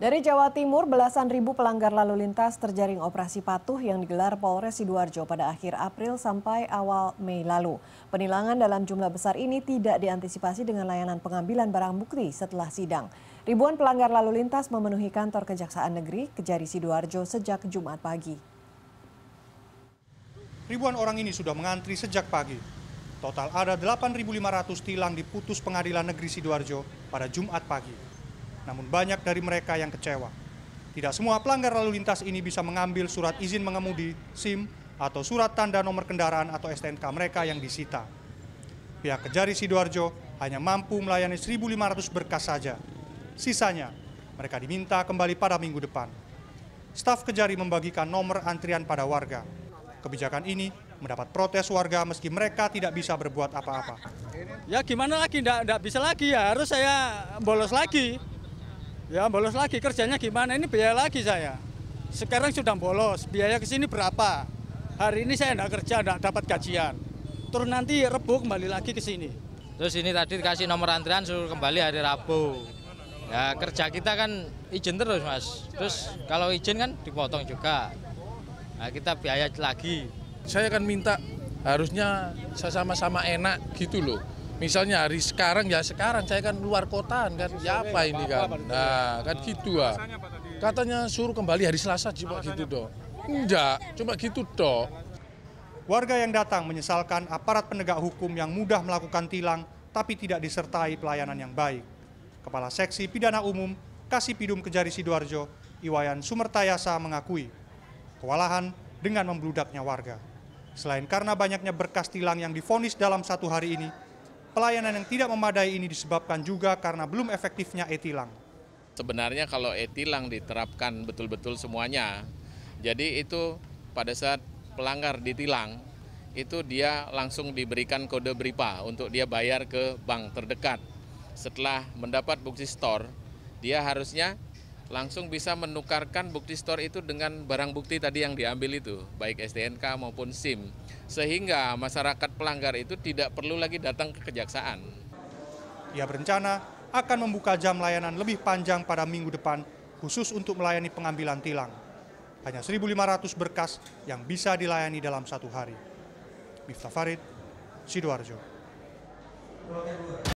Dari Jawa Timur, belasan ribu pelanggar lalu lintas terjaring operasi patuh yang digelar Polres Sidoarjo pada akhir April sampai awal Mei lalu. Penilangan dalam jumlah besar ini tidak diantisipasi dengan layanan pengambilan barang bukti setelah sidang. Ribuan pelanggar lalu lintas memenuhi kantor Kejaksaan Negeri Kejari Sidoarjo sejak Jumat pagi. Ribuan orang ini sudah mengantri sejak pagi. Total ada 8.500 tilang diputus Pengadilan Negeri Sidoarjo pada Jumat pagi namun banyak dari mereka yang kecewa. Tidak semua pelanggar lalu lintas ini bisa mengambil surat izin mengemudi, SIM, atau surat tanda nomor kendaraan atau STNK mereka yang disita. Pihak Kejari Sidoarjo hanya mampu melayani 1.500 berkas saja. Sisanya, mereka diminta kembali pada minggu depan. Staf Kejari membagikan nomor antrian pada warga. Kebijakan ini mendapat protes warga meski mereka tidak bisa berbuat apa-apa. Ya gimana lagi, tidak bisa lagi ya harus saya bolos lagi. Ya bolos lagi kerjanya gimana ini biaya lagi saya. Sekarang sudah bolos, biaya ke sini berapa? Hari ini saya tidak kerja, tidak dapat gajian. Terus nanti Rebu kembali lagi ke sini. Terus ini tadi dikasih nomor antrian suruh kembali hari Rabu. Ya kerja kita kan izin terus mas. Terus kalau izin kan dipotong juga. Nah, kita biaya lagi. Saya akan minta harusnya sama-sama enak gitu loh. Misalnya hari sekarang ya sekarang saya kan luar kotaan kan, kan? Nah, ya apa ini kan. Nah, kan gitu ah. Katanya suruh kembali hari Selasa gitu, cuma gitu do. Enggak, cuma gitu do. Warga yang datang menyesalkan aparat penegak hukum yang mudah melakukan tilang tapi tidak disertai pelayanan yang baik. Kepala Seksi Pidana Umum Kasipidum Kejari Sidoarjo, Iwayan Sumertayasa mengakui kewalahan dengan membludaknya warga. Selain karena banyaknya berkas tilang yang difonis dalam satu hari ini, Pelayanan yang tidak memadai ini disebabkan juga karena belum efektifnya e-tilang. Sebenarnya kalau e-tilang diterapkan betul-betul semuanya, jadi itu pada saat pelanggar ditilang, itu dia langsung diberikan kode BRIPA untuk dia bayar ke bank terdekat. Setelah mendapat bukti store, dia harusnya langsung bisa menukarkan bukti store itu dengan barang bukti tadi yang diambil itu, baik STNK maupun SIM. Sehingga masyarakat pelanggar itu tidak perlu lagi datang ke kejaksaan. Ia berencana akan membuka jam layanan lebih panjang pada minggu depan khusus untuk melayani pengambilan tilang. Hanya 1.500 berkas yang bisa dilayani dalam satu hari. Miftah Farid, Sidoarjo.